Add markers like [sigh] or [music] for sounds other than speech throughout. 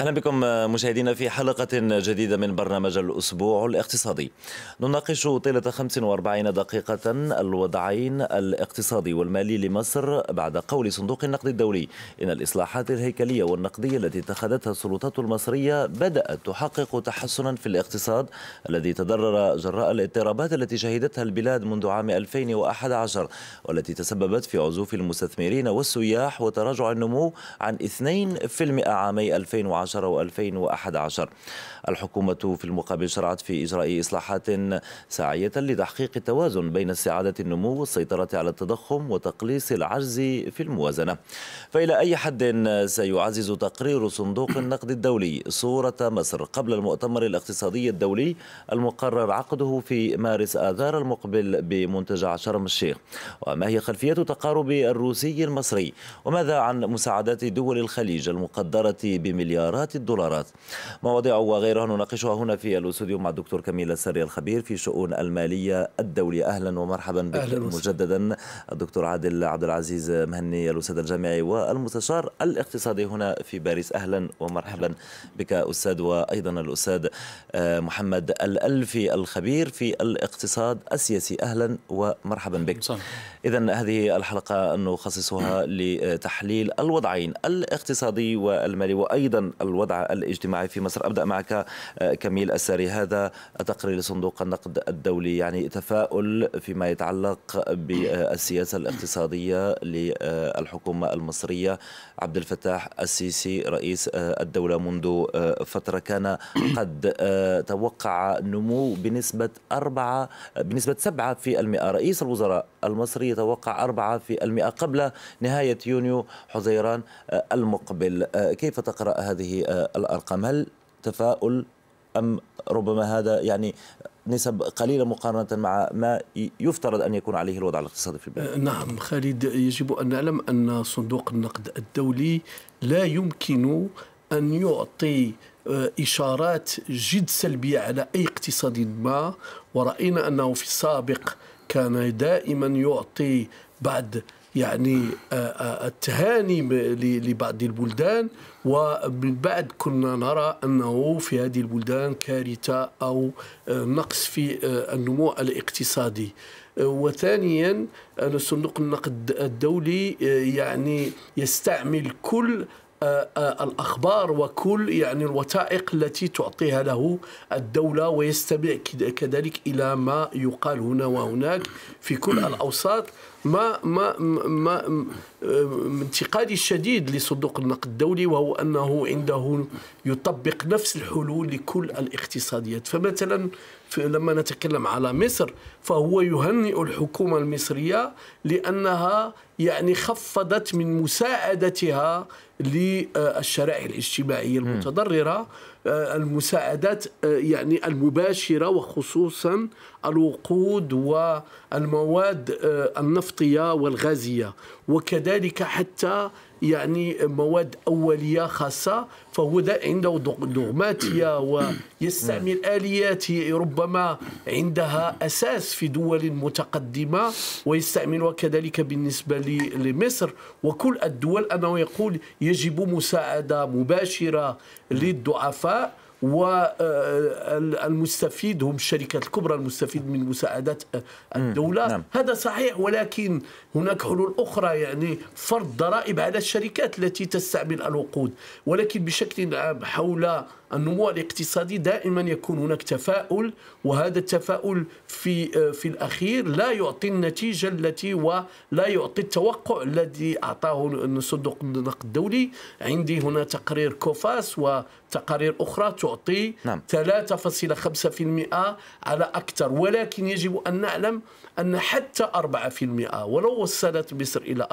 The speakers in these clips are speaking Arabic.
اهلا بكم مشاهدينا في حلقه جديده من برنامج الاسبوع الاقتصادي. نناقش طيله 45 دقيقه الوضعين الاقتصادي والمالي لمصر بعد قول صندوق النقد الدولي ان الاصلاحات الهيكليه والنقديه التي اتخذتها السلطات المصريه بدات تحقق تحسنا في الاقتصاد الذي تضرر جراء الاضطرابات التي شهدتها البلاد منذ عام 2011 والتي تسببت في عزوف المستثمرين والسياح وتراجع النمو عن 2% عامي 2010 و 2011 الحكومة في المقابل شرعت في إجراء إصلاحات ساعية لتحقيق التوازن بين استعادة النمو والسيطرة على التضخم وتقليص العجز في الموازنة فإلى أي حد سيعزز تقرير صندوق النقد الدولي صورة مصر قبل المؤتمر الاقتصادي الدولي المقرر عقده في مارس آذار المقبل بمنتجع شرم الشيخ وما هي خلفية تقارب الروسي المصري وماذا عن مساعدات دول الخليج المقدرة بمليارات مليارات الدولارات مواضيع وغيرها نناقشها هنا في الاستوديو مع الدكتور كميل السري الخبير في شؤون الماليه الدوليه اهلا ومرحبا بك أهلا مجددا الدكتور عادل عبد العزيز مهني الاستاذ الجامعي والمستشار الاقتصادي هنا في باريس اهلا ومرحبا أهلا. بك استاذ وايضا الاستاذ آه، محمد الالفي الخبير في الاقتصاد السياسي اهلا ومرحبا بك اذا هذه الحلقه نخصصها لتحليل الوضعين الاقتصادي والمالي وايضا الوضع الاجتماعي في مصر أبدأ معك آه، كميل الساري هذا تقرير لصندوق النقد الدولي يعني تفاؤل فيما يتعلق بالسياسة الاقتصادية للحكومة المصرية عبد الفتاح السيسي رئيس آه، الدولة منذ آه، فترة كان [coughs] قد توقع نمو بنسبة أربعة بنسبة 7% في المئة رئيس الوزراء المصري يتوقع 4% في المئة قبل نهاية يونيو حزيران المقبل كيف تقرأ هذه هذه آه، الأرقام هل تفاؤل أم ربما هذا يعني نسب قليلة مقارنة مع ما يفترض أن يكون عليه الوضع الاقتصادي في البلاد آه، نعم خالد يجب أن نعلم أن صندوق النقد الدولي لا يمكن أن يعطي آه، إشارات جد سلبية على أي اقتصاد ما ورأينا أنه في السابق كان دائما يعطي بعد يعني آه، آه، التهاني لبعض البلدان ومن بعد كنا نرى انه في هذه البلدان كارثه او آه، نقص في النمو الاقتصادي وثانيا صندوق النقد الدولي يعني يستعمل كل آه، آه، الأخبار وكل يعني الوثائق التي تعطيها له الدولة ويستمع كذلك إلى ما يقال هنا وهناك في كل [coughs] الأوساط ما ما ما آه، انتقادي الشديد لصندوق النقد الدولي وهو انه عنده يطبق نفس الحلول لكل الاقتصاديات فمثلا لما نتكلم على مصر فهو يهنئ الحكومة المصرية لأنها يعني خفضت من مساعدتها للشرائح الاجتماعية المتضررة آه، المساعدات آه، يعني المباشرة وخصوصا الوقود والمواد آه، النفطية والغازية وكذلك حتى يعني مواد أولية خاصة فهو عنده دوغماتية ويستعمل نعم. آليات ربما عندها أساس في دول متقدمة ويستعملها كذلك بالنسبة لمصر وكل الدول أنه يقول يجب مساعدة مباشرة نعم. للضعفاء والمستفيد هم الشركات الكبرى المستفيد من مساعدات الدولة مم. نعم. هذا صحيح ولكن هناك حلول أخرى يعني فرض ضرائب على الشركات التي تستعمل الوقود ولكن بشكل عام حول النمو الاقتصادي دائما يكون هناك تفاؤل وهذا التفاؤل في آه، في الاخير لا يعطي النتيجه التي ولا يعطي التوقع الذي اعطاه صندوق النقد الدولي عندي هنا تقرير كوفاس وتقارير اخرى تعطي نعم. 3.5% على اكثر ولكن يجب ان نعلم ان حتى 4% ولو وصلت مصر الى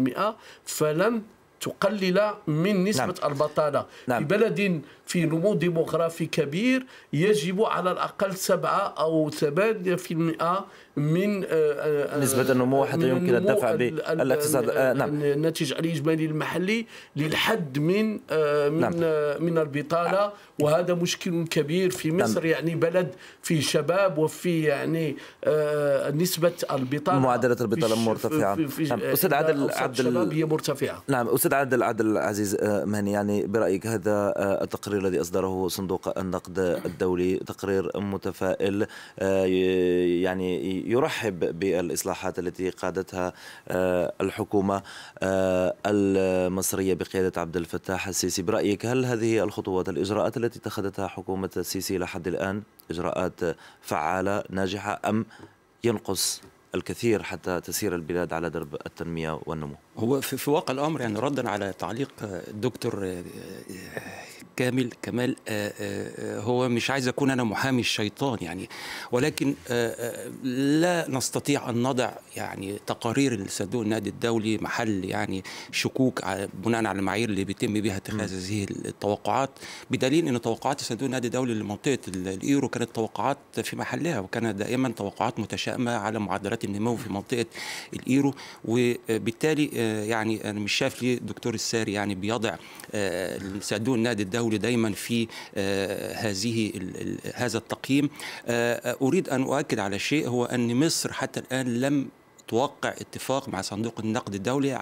4% فلن تقلل من نسبة نعم. البطالة نعم. في بلد في نمو ديموغرافي كبير يجب على الأقل سبعة أو ثمانية في المئة من آه، آه، نسبة آه، النمو حتى يمكن الدفع بالاقتصاد نعم الناتج الإجمالي المحلي للحد من من نعم. من البطالة وهذا مشكل كبير في نعم. مصر نعم. يعني بلد فيه شباب وفي يعني نسبة البطالة معدلات البطالة مرتفعة في في نعم. أستاذ عادل عبد الشباب هي مرتفعة نعم أستاذ استاذ عادل عادل عزيز آه، مهني يعني برايك هذا آه، التقرير الذي اصدره صندوق النقد الدولي تقرير متفائل آه، يعني يرحب بالاصلاحات التي قادتها الحكومه المصريه بقياده عبد الفتاح السيسي برايك هل هذه الخطوات الاجراءات التي اتخذتها حكومه السيسي الى حد الان اجراءات فعاله ناجحه ام ينقص الكثير حتى تسير البلاد على درب التنمية والنمو هو في, في واقع الأمر يعني ردا على تعليق آه، الدكتور آه، آه، كامل كمال هو مش عايز أكون أنا محامي الشيطان يعني ولكن لا نستطيع أن نضع يعني تقارير لصندوق النقد الدولي محل يعني شكوك بناء على المعايير اللي بيتم بها اتخاذ هذه التوقعات بدليل أن توقعات صندوق النقد الدولي لمنطقة الإيرو كانت توقعات في محلها وكانت دائما توقعات متشائمة على معدلات سرعه النمو في منطقه الايرو وبالتالي آه، يعني انا مش شايف ليه الدكتور الساري يعني بيضع آه، صندوق النقد الدولي دايما في آه، هذه هذا التقييم اريد ان اؤكد على شيء هو ان مصر حتى الان لم توقع اتفاق مع صندوق النقد الدولي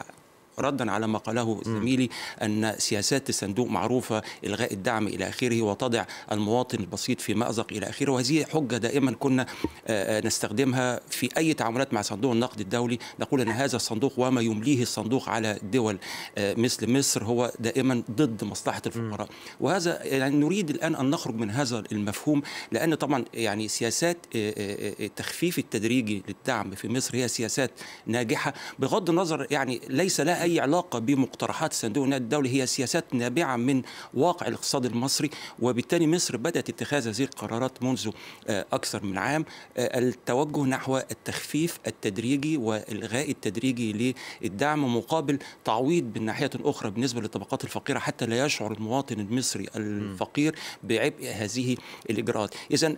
ردا على ما قاله زميلي أن سياسات الصندوق معروفة إلغاء الدعم إلى آخره وتضع المواطن البسيط في مأزق إلى آخره وهذه حجة دائما كنا آه، آه، نستخدمها في أي تعاملات مع صندوق النقد الدولي نقول أن هذا الصندوق وما يمليه الصندوق على دول آه، مثل مصر هو دائما ضد مصلحة الفقراء وهذا يعني نريد الآن أن نخرج من هذا المفهوم لأن طبعا يعني سياسات التخفيف التدريجي للدعم في مصر هي سياسات ناجحة بغض النظر يعني ليس لها أي علاقة بمقترحات صندوق النقد الدولي هي سياسات نابعة من واقع الاقتصاد المصري وبالتالي مصر بدأت اتخاذ هذه القرارات منذ آه، أكثر من عام آه، التوجه نحو التخفيف التدريجي والغاء التدريجي للدعم مقابل تعويض بالناحيه الاخرى بالنسبه للطبقات الفقيره حتى لا يشعر المواطن المصري الفقير بعبء هذه الاجراءات اذا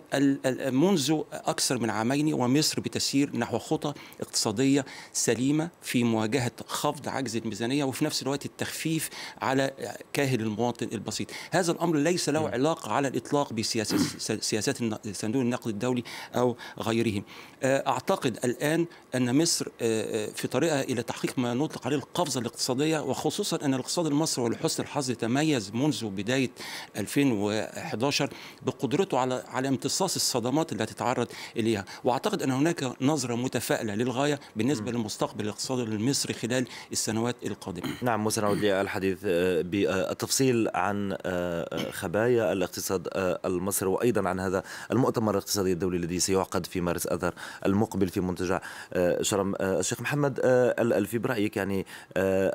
منذ اكثر من عامين ومصر بتسير نحو خطى اقتصاديه سليمه في مواجهه خفض عجز الميزانيه وفي نفس الوقت التخفيف على كاهل المواطن البسيط هذا الامر ليس له نعم. علاقه على الاطلاق بسياسات [coughs] سياسات صندوق النقد الدولي او غيره آه، اعتقد الان ان مصر آه، آه، في طريقها الى تحقيق ما نطلق عليه القفزه الاقتصاديه وخصوصا ان الاقتصاد المصري ولحسن الحظ تميز منذ بدايه 2011 بقدرته على على امتصاص الصدمات التي تعرض اليها واعتقد ان هناك نظره متفائله للغايه بالنسبه نعم. لمستقبل الاقتصاد المصري خلال السنوات السنوات القادمة [clears throat] نعم وسنعود للحديث آه، بالتفصيل عن آه، خبايا الاقتصاد آه، المصري وأيضا عن هذا المؤتمر الاقتصادي الدولي الذي سيعقد في مارس أذر المقبل في منتجع شرم الشيخ محمد الألفي برأيك يعني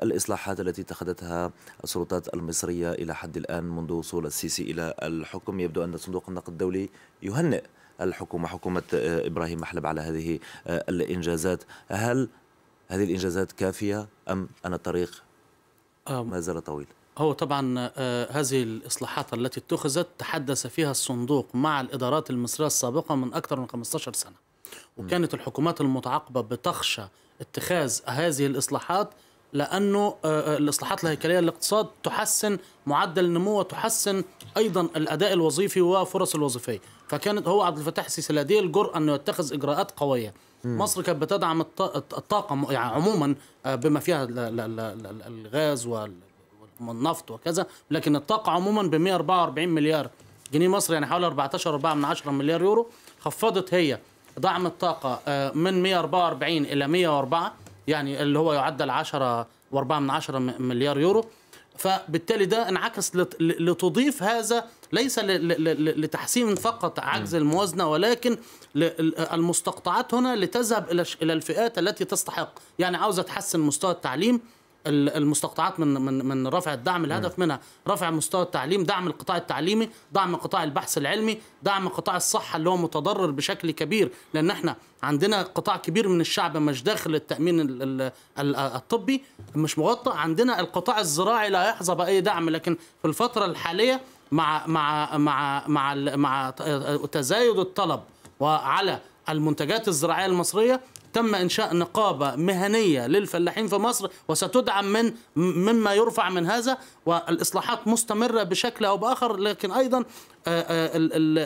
الإصلاحات التي اتخذتها السلطات المصرية إلى حد الآن منذ وصول السيسي إلى الحكم يبدو أن صندوق النقد الدولي يهنئ الحكومة حكومة إبراهيم محلب على هذه الإنجازات هل هذه الإنجازات كافية أم أن الطريق ما زال طويل؟ هو طبعا آه، هذه الإصلاحات التي اتخذت تحدث فيها الصندوق مع الإدارات المصرية السابقة من أكثر من 15 سنة وكانت الحكومات المتعاقبة بتخشى اتخاذ هذه الإصلاحات لانه آه، آه، الاصلاحات الهيكليه للاقتصاد تحسن معدل النمو وتحسن ايضا الاداء الوظيفي وفرص الوظيفيه فكانت هو عبد الفتاح السيسي لديه الجرأه انه يتخذ اجراءات قويه مصر كانت بتدعم الطاقه يعني عموما آه، بما فيها الغاز والنفط وكذا لكن الطاقه عموما ب 144 مليار جنيه مصري يعني حوالي 14.4 مليار يورو خفضت هي دعم الطاقه آه، من 144 الى 104 يعني اللي هو يعدل 10 و4 من 10 مليار يورو فبالتالي ده انعكس لتضيف هذا ليس لتحسين فقط عجز الموازنه ولكن المستقطعات هنا لتذهب الى الى الفئات التي تستحق يعني عاوزه تحسن مستوى التعليم المستقطعات من من من رفع الدعم الهدف منها رفع مستوى التعليم دعم القطاع التعليمي دعم قطاع البحث العلمي دعم قطاع الصحه اللي هو متضرر بشكل كبير لان احنا عندنا قطاع كبير من الشعب مش داخل التامين الطبي مش مغطى عندنا القطاع الزراعي لا يحظى باي دعم لكن في الفتره الحاليه مع مع مع مع مع تزايد الطلب وعلى المنتجات الزراعيه المصريه تم انشاء نقابه مهنيه للفلاحين في مصر وستدعم من مما يرفع من هذا والاصلاحات مستمره بشكل او باخر لكن ايضا آه،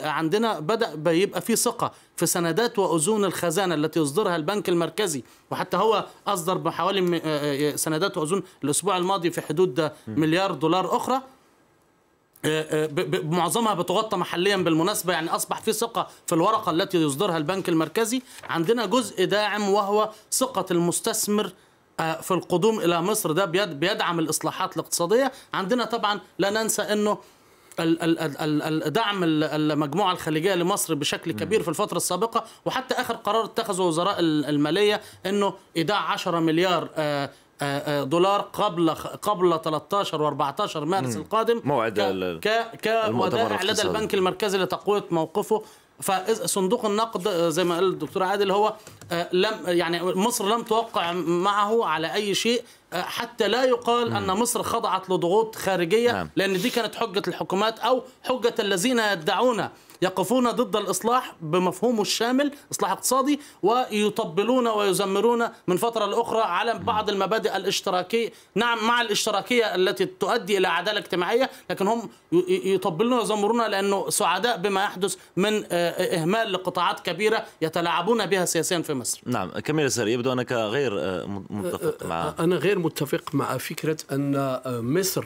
آه، عندنا بدا بيبقى في ثقه في سندات واذون الخزانه التي يصدرها البنك المركزي وحتى هو اصدر بحوالي آه، سندات واذون الاسبوع الماضي في حدود مليار دولار اخرى آه، آه، معظمها بتغطى محليا بالمناسبه يعني اصبح في ثقه في الورقه التي يصدرها البنك المركزي عندنا جزء داعم وهو ثقه المستثمر آه، في القدوم الى مصر ده بيدعم الاصلاحات الاقتصاديه عندنا طبعا لا ننسى انه دعم المجموعه الخليجيه لمصر بشكل كبير في الفتره السابقه وحتى اخر قرار اتخذه وزراء الماليه انه ايداع 10 مليار دولار قبل قبل 13 و14 مارس مم. القادم موعد ك ك لدى البنك المركزي لتقويه موقفه فصندوق النقد آه، زي ما قال الدكتور عادل هو آه، لم يعني مصر لم توقع معه على اي شيء آه، حتى لا يقال ان مصر خضعت لضغوط خارجيه نعم. لان دي كانت حجه الحكومات او حجه الذين يدعون يقفون ضد الإصلاح بمفهومه الشامل إصلاح اقتصادي ويطبلون ويزمرون من فترة لأخرى على بعض المبادئ الاشتراكية نعم مع الاشتراكية التي تؤدي إلى عدالة اجتماعية لكن هم يطبلون ويزمرون لأنه سعداء بما يحدث من آه، آه، إهمال لقطاعات كبيرة يتلاعبون بها سياسيا في مصر نعم كمال سري يبدو أنك غير آه، متفق مع أنا غير متفق مع فكرة أن مصر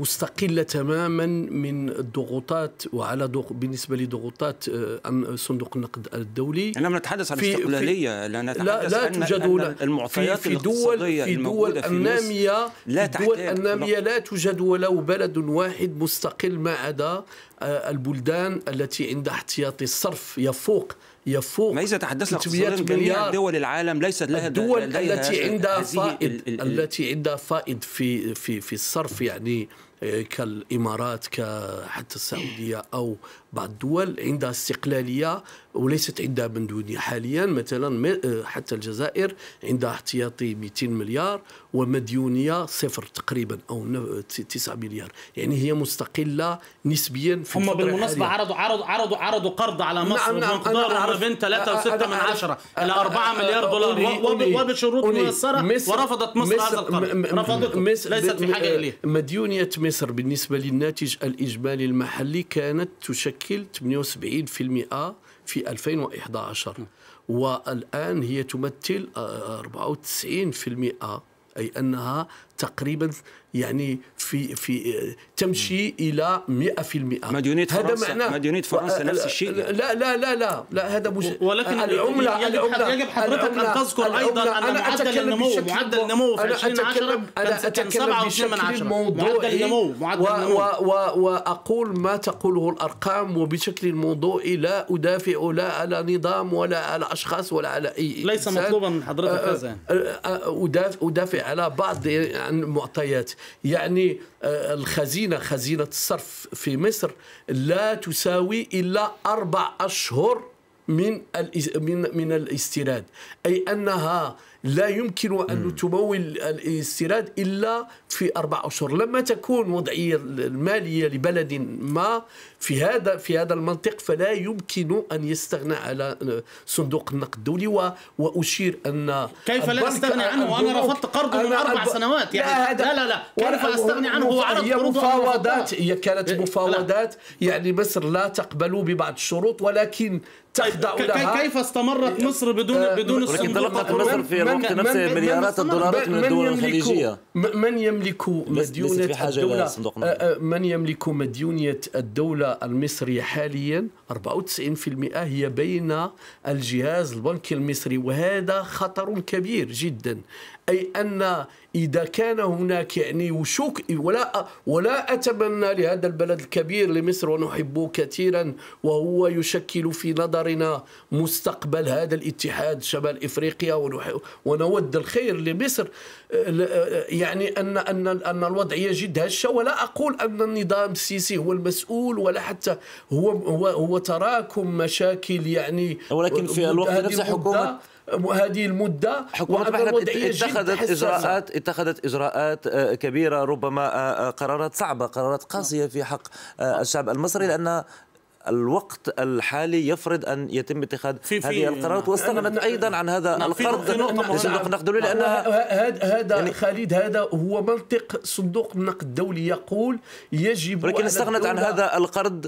مستقلة تماما من الضغوطات وعلى دغ... بالنسبة لضغوطات آه، صندوق النقد الدولي لم نتحدث عن في... استقلالية لا نتحدث لا, لا أن... توجد أن المعطيات في, في دول في دول النامية لا دول النامية لا توجد ولو بلد واحد مستقل ما عدا آه، البلدان التي عندها احتياطي الصرف يفوق يفوق ما تحدثنا اقتصاديا جميع دول العالم ليست لها الدول لها التي عندها فائض التي عندها فائض في في في الصرف يعني آه، كالامارات كحتى السعوديه او بعض الدول عندها استقلاليه وليست عندها بندونية حاليا مثلا آه، حتى الجزائر عندها احتياطي 200 مليار ومديونية صفر تقريبا أو 9 آه، مليار يعني هي مستقلة نسبيا في هم بالمناسبة عرضوا عرضوا عرضوا عرضوا قرض على مصر نعم نعم مقداره ما بين 3 و6 من 10 إلى 4 مليار دولار وبشروط ميسرة ورفضت مصر هذا القرض رفضته ليست في حاجة إليه مديونية مصر بالنسبة للناتج الإجمالي المحلي كانت تشكل 78% في 2011 والآن هي تمثل 94% أي أنها تقريبا يعني في في تمشي الى 100% مديونيه فرنسا هذا معناه مديونيه فرنسا نفس الشيء يعني. لا لا لا لا, لا هذا مش ولكن العمله يجب حضرتك ان تذكر ايضا ان معدل النمو معدل النمو في 2010 انا اتكلم بشكل موضوعي النمو معدل النمو واقول ما تقوله الارقام وبشكل موضوعي لا ادافع لا على نظام ولا على اشخاص ولا على اي ليس مطلوبا من حضرتك هذا ادافع على بعض عن المعطيات يعني آه، الخزينة خزينة الصرف في مصر لا تساوي إلا أربع أشهر من من من الاستيراد أي أنها لا يمكن أن تمول الاستيراد إلا في أربع أشهر لما تكون وضعية المالية لبلد ما في هذا في هذا المنطق فلا يمكن أن يستغنى على صندوق النقد الدولي وأشير أن كيف لا أستغني عنه وأنا رفضت قرضه من أربع سنوات يعني لا لا لا كيف أستغني عنه هو عرض هي مفاوضات هي كانت إيه، مفاوضات يعني مصر لا تقبل ببعض الشروط ولكن كيف استمرت مصر بدون آه، بدون ولكن طلبت مصر في الوقت نفسه مليارات الدولارات من الدول الخليجيه من يملك مديونيه الدولة آه، آه، من يملك مديونية الدولة المصرية حاليا 94% هي بين الجهاز البنكي المصري وهذا خطر كبير جدا أي أن إذا كان هناك يعني وشوك ولا ولا أتمنى لهذا البلد الكبير لمصر ونحبه كثيرا وهو يشكل في نظرنا مستقبل هذا الاتحاد شمال إفريقيا ونود الخير لمصر يعني أن أن أن الوضعية جد هشة ولا أقول أن النظام السيسي هو المسؤول ولا حتى هو هو, هو تراكم مشاكل يعني ولكن في الوقت نفسه حكومة هذه المده حكومه بحرين اتخذت اجراءات اتخذت اجراءات آه، كبيره ربما آه، آه، قرارات صعبه قرارات قاسيه في حق الشعب المصري لان الوقت الحالي يفرض ان يتم اتخاذ في في هذه القرارات واستغنت نعم. ايضا عن هذا نعم، القرض لصندوق النقد الدولي لانها هذا هذا يعني خالد هذا هو منطق صندوق النقد الدولي يقول يجب ولكن استغنت عن هذا القرض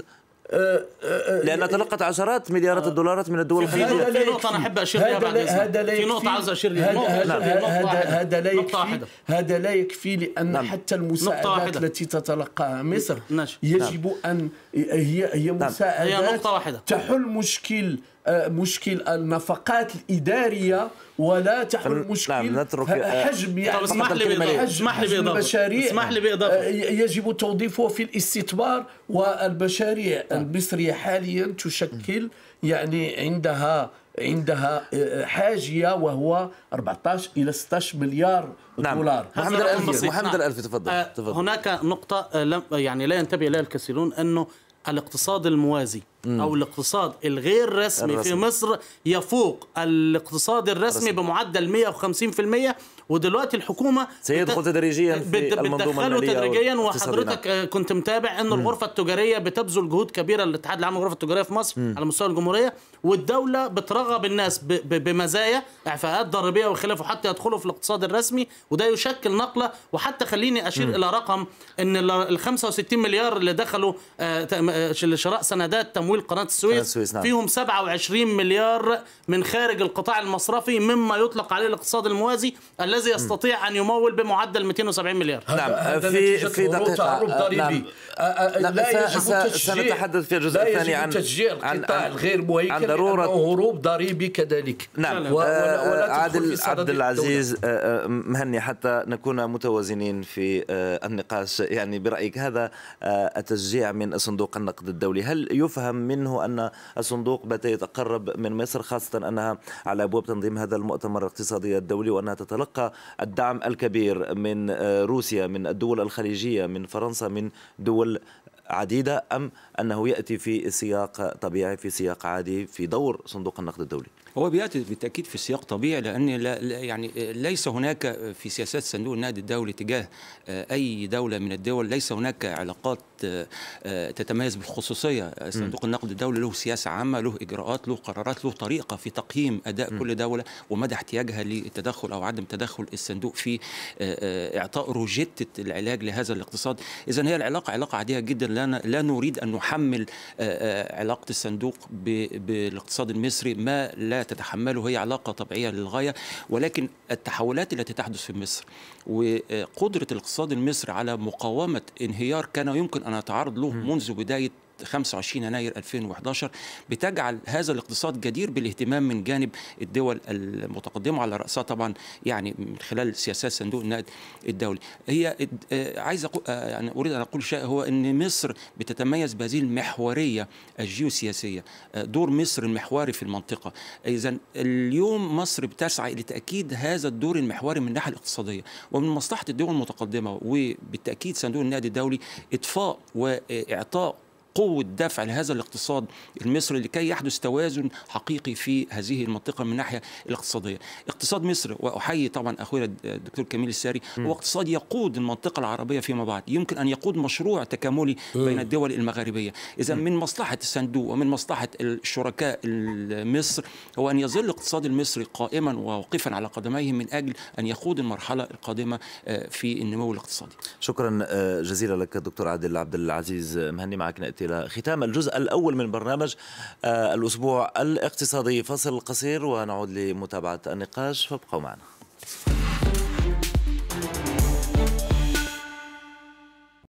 لأن تلقت عشرات مليارات آه. الدولارات من الدول الخليجية في نقطة أنا أحب أشير لها بعد إذنك في نقطة عاوز أشير لها هذا لا يكفي هذا لا يكفي لأن نعم. حتى المساعدات التي تتلقاها مصر نعم. يجب أن هي هي نعم. مساعدات هي نقطة واحدة تحل مشكل مشكل النفقات الاداريه ولا تحل مشكل نعم نترك آه، حجم يعني اسمح لي المشاريع باضافه اسمح لي باضافه آه، يجب توظيفه في الاستثمار والمشاريع المصريه حاليا تشكل يعني عندها عندها آه، حاجيه وهو 14 الى 16 مليار نعم. دولار محمد الالفي محمد الالفي تفضل. تفضل هناك نقطه يعني لا ينتبه اليها الكثيرون انه الاقتصاد الموازي او الاقتصاد الغير رسمي, الرسمي في مصر يفوق الاقتصاد الرسمي الرسمي. بمعدل 150% ودلوقتي الحكومه سيدخل بت... تدريجيا في بت... الماليه تدريجيا وحضرتك آه، كنت متابع ان الغرفه التجاريه بتبذل جهود كبيره الاتحاد العام للغرفه التجاريه في مصر م. على مستوى الجمهوريه والدوله بترغب الناس ب... ب... بمزايا اعفاءات ضريبيه وخلافه حتى يدخلوا في الاقتصاد الرسمي وده يشكل نقله وحتى خليني اشير م. الى رقم ان ال 65 مليار اللي دخلوا آه، آه، لشراء سندات تمويل قناه السويس, قناه السويس نعم. فيهم 27 مليار من خارج القطاع المصرفي مما يطلق عليه الاقتصاد الموازي الذي يستطيع ان يمول بمعدل 270 مليار نعم في في دقيقه آه، نعم آه، آه، لا, يجب سنتحدث في الجزء الثاني عن تشجيع القطاع الغير مهيكل عن ضروره هروب ضريبي كذلك نعم عادل عبد العزيز مهني حتى نكون متوازنين في النقاش يعني برايك هذا التشجيع من صندوق النقد الدولي هل يفهم منه ان الصندوق بات يتقرب من مصر خاصه انها على ابواب تنظيم هذا المؤتمر الاقتصادي الدولي وانها تتلقى الدعم الكبير من آه، روسيا من الدول الخليجية من فرنسا من دول عديدة أم أنه يأتي في سياق طبيعي في سياق عادي في دور صندوق النقد الدولي هو بياتي بالتاكيد في سياق طبيعي لان لا يعني آه، ليس هناك في سياسات صندوق النقد الدولي تجاه آه، اي دوله من الدول ليس هناك علاقات آه، تتميز بالخصوصيه صندوق النقد الدولي له سياسه عامه له اجراءات له قرارات له طريقه في تقييم اداء م. كل دوله ومدى احتياجها للتدخل او عدم تدخل الصندوق في اعطاء روجيتة العلاج لهذا الاقتصاد اذا هي العلاقه علاقه عاديه جدا لا لا نريد ان نحمل علاقه الصندوق بالاقتصاد المصري ما لا تتحمله هي علاقة طبيعية للغاية ولكن التحولات التي تحدث في مصر وقدرة الاقتصاد المصري على مقاومة انهيار كان يمكن أن يتعرض له منذ بداية 25 يناير 2011 بتجعل هذا الاقتصاد جدير بالاهتمام من جانب الدول المتقدمه على راسها طبعا يعني من خلال سياسات صندوق النقد الدولي هي آه، عايز أقول آه، يعني اريد ان اقول شيء هو ان مصر بتتميز بهذه المحوريه الجيوسياسيه آه، دور مصر المحوري في المنطقه اذا اليوم مصر بتسعى لتاكيد هذا الدور المحوري من الناحيه الاقتصاديه ومن مصلحه الدول المتقدمه وبالتاكيد صندوق النقد الدولي اطفاء واعطاء قوة دفع لهذا الاقتصاد المصري لكي يحدث توازن حقيقي في هذه المنطقة من الناحية الاقتصادية اقتصاد مصر وأحيي طبعا أخويا الدكتور كميل الساري هو اقتصاد يقود المنطقة العربية فيما بعد يمكن أن يقود مشروع تكاملي بين الدول المغاربية إذا من مصلحة الصندوق ومن مصلحة الشركاء مصر هو أن يظل الاقتصاد المصري قائما وواقفا على قدميه من أجل أن يقود المرحلة القادمة آه، في النمو الاقتصادي شكرا آه، جزيلا لك دكتور عادل عبد العزيز مهني معك نأتي إلى ختام الجزء الأول من برنامج آه، الأسبوع الاقتصادي فصل قصير ونعود لمتابعة النقاش فابقوا معنا